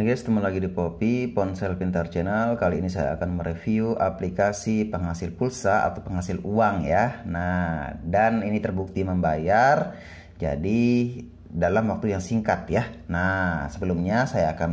Hai guys, ketemu lagi di Popi Ponsel Pintar Channel. Kali ini saya akan mereview aplikasi penghasil pulsa atau penghasil uang ya. Nah, dan ini terbukti membayar. Jadi dalam waktu yang singkat ya. Nah, sebelumnya saya akan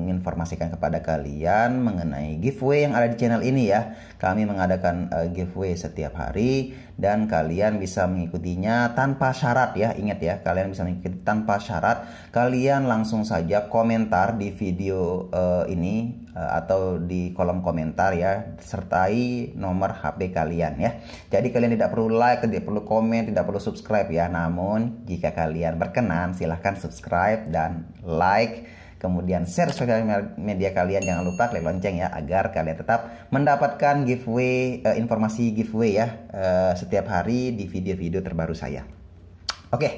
menginformasikan kepada kalian mengenai giveaway yang ada di channel ini ya. Kami mengadakan uh, giveaway setiap hari dan kalian bisa mengikutinya tanpa syarat ya. Ingat ya, kalian bisa mengikuti tanpa syarat. Kalian langsung saja komentar di video uh, ini Eh, atau di kolom komentar ya sertai nomor HP kalian ya. Jadi kalian tidak perlu like, tidak perlu komen, tidak perlu subscribe ya. Namun jika kalian berkenan silahkan subscribe dan like kemudian share sosial media kalian jangan lupa klik lonceng ya agar kalian tetap mendapatkan giveaway uh, informasi giveaway ya uh, setiap hari di video-video terbaru saya. Oke. Okay.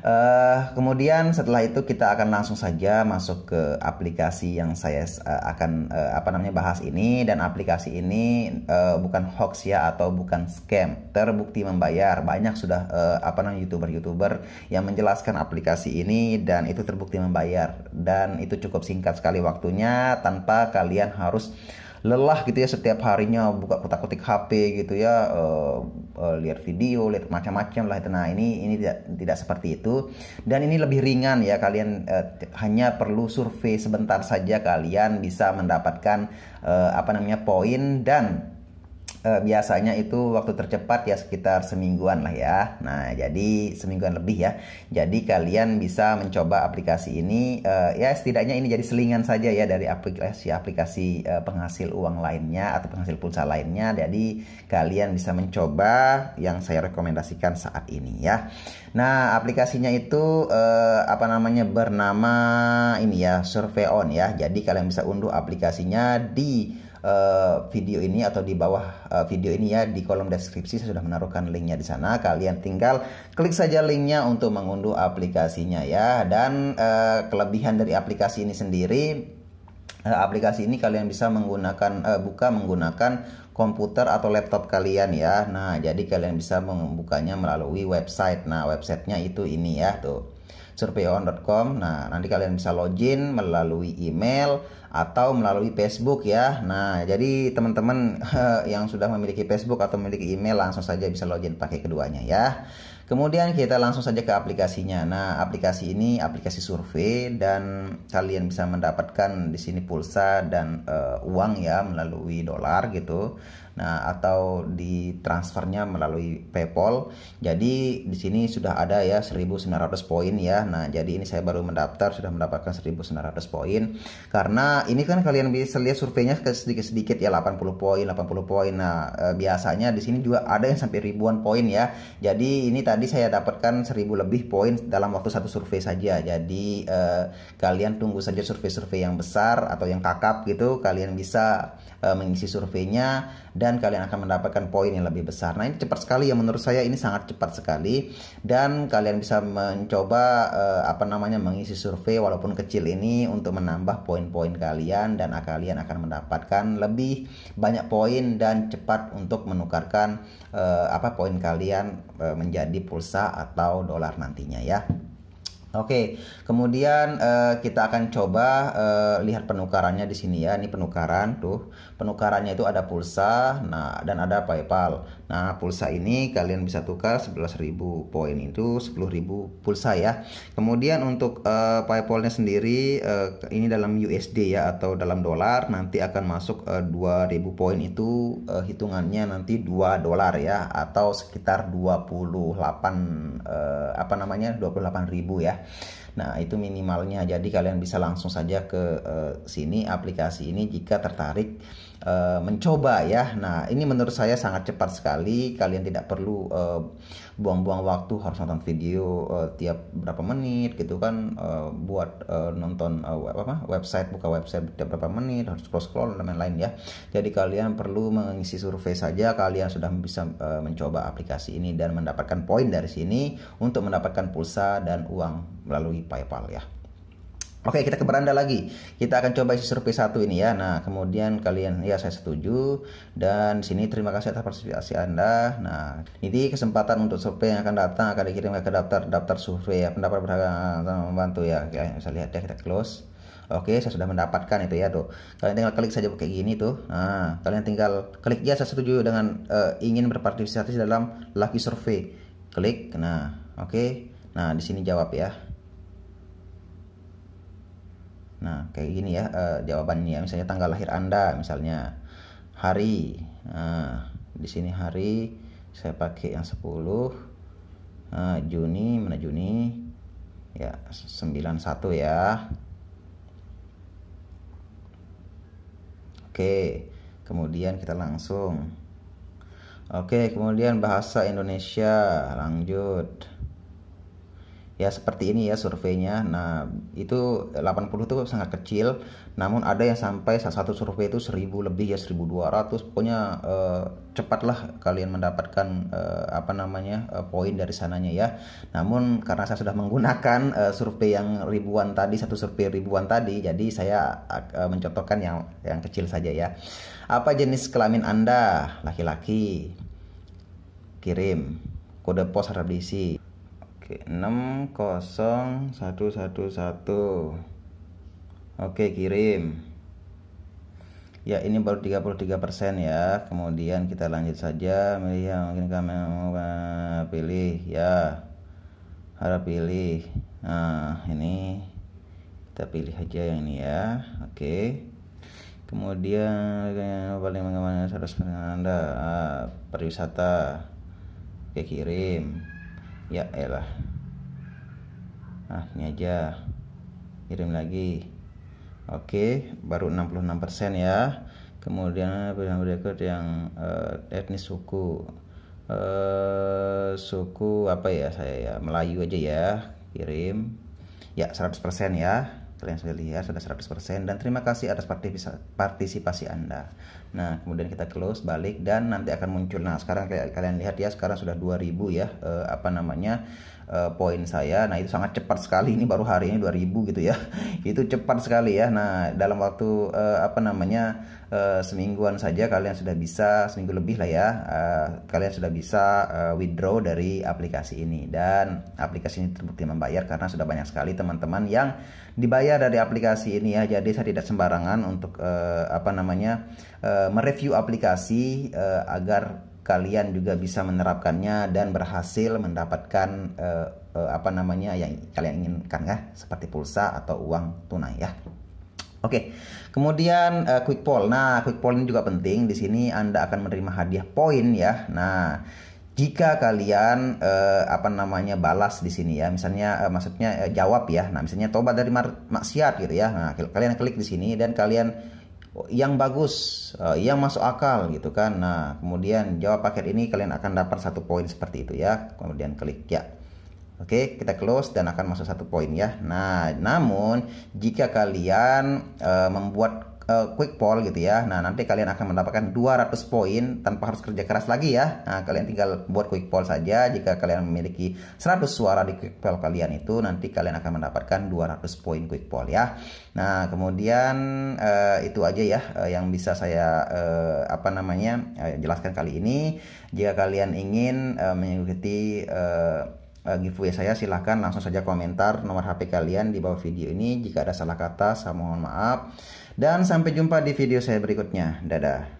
Uh, kemudian setelah itu kita akan langsung saja masuk ke aplikasi yang saya uh, akan uh, apa namanya bahas ini dan aplikasi ini uh, bukan hoax ya atau bukan scam terbukti membayar banyak sudah uh, apa namanya youtuber-youtuber yang menjelaskan aplikasi ini dan itu terbukti membayar dan itu cukup singkat sekali waktunya tanpa kalian harus lelah gitu ya setiap harinya buka kotak kutik HP gitu ya uh, uh, lihat video lihat macam-macam lah itu nah ini ini tidak tidak seperti itu dan ini lebih ringan ya kalian uh, hanya perlu survei sebentar saja kalian bisa mendapatkan uh, apa namanya poin dan uh, biasanya itu waktu tercepat ya sekitar semingguan lah ya. Nah, jadi semingguan lebih ya. Jadi kalian bisa mencoba aplikasi ini uh, ya setidaknya ini jadi selingan saja ya dari aplikasi-aplikasi uh, eh, penghasil uang lainnya atau penghasil pulsa lainnya. Jadi kalian bisa mencoba yang saya rekomendasikan saat ini ya. Nah, aplikasinya itu uh, apa namanya bernama ini ya, Survey ya. Jadi kalian bisa unduh aplikasinya di Eh, video ini atau di bawah uh, video ini ya di kolom deskripsi saya sudah menaruhkan linknya di sana kalian tinggal klik saja linknya untuk mengunduh aplikasinya ya dan uh, kelebihan dari aplikasi ini sendiri uh, aplikasi ini kalian bisa menggunakan uh, buka menggunakan komputer atau laptop kalian ya nah jadi kalian bisa membukanya melalui website nah websitenya itu ini ya tuh surveyon.com. Nah, nanti kalian bisa login melalui email atau melalui Facebook ya. Nah, jadi teman-teman eh, yang sudah memiliki Facebook atau memiliki email langsung saja bisa login pakai keduanya ya. Kemudian kita langsung saja ke aplikasinya. Nah, aplikasi ini aplikasi survei dan kalian bisa mendapatkan di sini pulsa dan uh, uang ya melalui dolar gitu. Nah, atau di transfernya melalui PayPal. Jadi di sini sudah ada ya 1900 poin ya. Nah, jadi ini saya baru mendaftar sudah mendapatkan 1900 poin karena ini kan kalian bisa lihat surveinya sedikit-sedikit ya 80 poin, 80 poin. Nah, uh, biasanya di sini juga ada yang sampai ribuan poin ya. Jadi ini tadi tadi saya dapatkan 1000 lebih poin dalam waktu satu survei saja. Jadi eh, kalian tunggu saja survei-survei yang besar atau yang kakap gitu. Kalian bisa eh, mengisi surveinya dan kalian akan mendapatkan poin yang lebih besar. Nah ini cepat sekali ya menurut saya ini sangat cepat sekali dan kalian bisa mencoba eh, apa namanya mengisi survei walaupun kecil ini untuk menambah poin-poin kalian dan kalian akan mendapatkan lebih banyak poin dan cepat untuk menukarkan eh, apa poin kalian eh, menjadi pulsa atau dolar nantinya ya. Oke, kemudian uh, kita akan coba uh, lihat penukarannya di sini ya. Ini penukaran tuh. Penukarannya itu ada pulsa, nah dan ada PayPal. Nah, pulsa ini kalian bisa tukar 11.000 poin itu 10.000 pulsa ya. Kemudian untuk uh, PayPal-nya sendiri uh, ini dalam USD ya atau dalam dolar nanti akan masuk uh, eh, 2.000 poin itu uh, hitungannya nanti 2 dolar ya atau sekitar 28 uh, apa namanya 28.000 ya. Nah, itu minimalnya. Jadi kalian bisa langsung saja ke uh, sini aplikasi ini jika tertarik Eh, mencoba ya. Nah, ini menurut saya sangat cepat sekali. Kalian tidak perlu buang eh, buang-buang waktu harus nonton video uh, tiap berapa menit gitu kan uh, buat uh, nonton uh, web, apa website buka website tiap berapa menit harus scroll scroll dan lain-lain ya. Jadi kalian perlu mengisi survei saja kalian sudah bisa uh, mencoba aplikasi ini dan mendapatkan poin dari sini untuk mendapatkan pulsa dan uang melalui PayPal ya. Oke, kita ke beranda lagi. Kita akan coba isi survei satu ini ya. Nah, kemudian kalian ya saya setuju dan sini terima kasih atas partisipasi Anda. Nah, ini kesempatan untuk survei yang akan datang akan dikirim ke daftar daftar survei ya. Pendapat berharga membantu ya. Oke, bisa lihat ya kita close. Oke, saya sudah mendapatkan itu ya tuh. Kalian tinggal klik saja kayak gini tuh. Nah, kalian tinggal klik ya saya setuju dengan uh, ingin berpartisipasi dalam Lucky survei. Klik. Nah, oke. Nah, di sini jawab ya. Nah, kayak gini ya uh, jawabannya ya. Misalnya tanggal lahir Anda, misalnya hari. Nah, di sini hari saya pakai yang 10 uh, nah, Juni, mana Juni? Ya, 91 ya. Oke, kemudian kita langsung. Oke, kemudian bahasa Indonesia, lanjut ya seperti ini ya surveinya. Nah, itu 80 itu sangat kecil, namun ada yang sampai salah satu survei itu 1000 lebih ya 1200. Pokoknya eh, cepatlah kalian mendapatkan eh, apa namanya? Eh, poin dari sananya ya. Namun karena saya sudah menggunakan eh, survei yang ribuan tadi, satu survei ribuan tadi, jadi saya eh, mencontohkan yang yang kecil saja ya. Apa jenis kelamin Anda? Laki-laki. Kirim kode pos harap diisi Oke, 1. Oke, kirim. Ya, ini baru 33% ya. Kemudian kita lanjut saja milih yang mungkin kami mau eh, pilih ya. Harap pilih. Nah, ini kita pilih aja yang ini ya. Oke. Kemudian yang paling mengembangkan harus Anda ah, pariwisata. Oke, kirim ya elah nah ini aja kirim lagi oke baru 66% ya kemudian berikut yang uh, etnis suku uh, suku apa ya saya ya Melayu aja ya kirim ya 100% ya kalian sudah lihat sudah 100% dan terima kasih atas partisipasi Anda Nah, kemudian kita close balik dan nanti akan muncul. Nah, sekarang kalian lihat ya, sekarang sudah 2000 ya, uh, apa namanya? Eh, poin saya. Nah, itu sangat cepat sekali ini baru hari ini 2000 gitu ya. itu cepat sekali ya. Nah, dalam waktu uh, apa namanya? uh, semingguan saja kalian sudah bisa seminggu lebih lah ya. uh, kalian sudah bisa uh, withdraw dari aplikasi ini dan aplikasi ini terbukti membayar karena sudah banyak sekali teman-teman yang dibayar dari aplikasi ini ya. Jadi saya tidak sembarangan untuk uh, apa namanya? uh, Eh, mereview aplikasi uh, agar kalian juga bisa menerapkannya dan berhasil mendapatkan uh, uh, apa namanya yang kalian inginkan ya seperti pulsa atau uang tunai ya. Oke, okay. kemudian uh, quick poll. Nah, quick poll ini juga penting. Di sini Anda akan menerima hadiah poin ya. Nah, jika kalian uh, apa namanya balas di sini ya misalnya uh, maksudnya uh, jawab ya nah misalnya tobat dari maksiat gitu ya nah kalian klik di sini dan kalian Oh, yang bagus, eh, yang masuk akal gitu kan. Nah, kemudian jawab paket ini kalian akan dapat satu poin seperti itu ya. Kemudian klik ya. Oke, kita close dan akan masuk satu poin ya. Nah, namun jika kalian e, membuat uh, quick poll gitu ya. Nah, nanti kalian akan mendapatkan 200 poin tanpa harus kerja keras lagi ya. Nah, kalian tinggal buat quick poll saja. Jika kalian memiliki 100 suara di quick poll kalian itu, nanti kalian akan mendapatkan 200 poin quick poll ya. Nah, kemudian uh, itu aja ya uh, yang bisa saya uh, apa namanya uh, jelaskan kali ini. Jika kalian ingin uh, mengikuti uh, giveaway saya silahkan langsung saja komentar nomor HP kalian di bawah video ini jika ada salah kata saya mohon maaf dan sampai jumpa di video saya berikutnya. Dadah.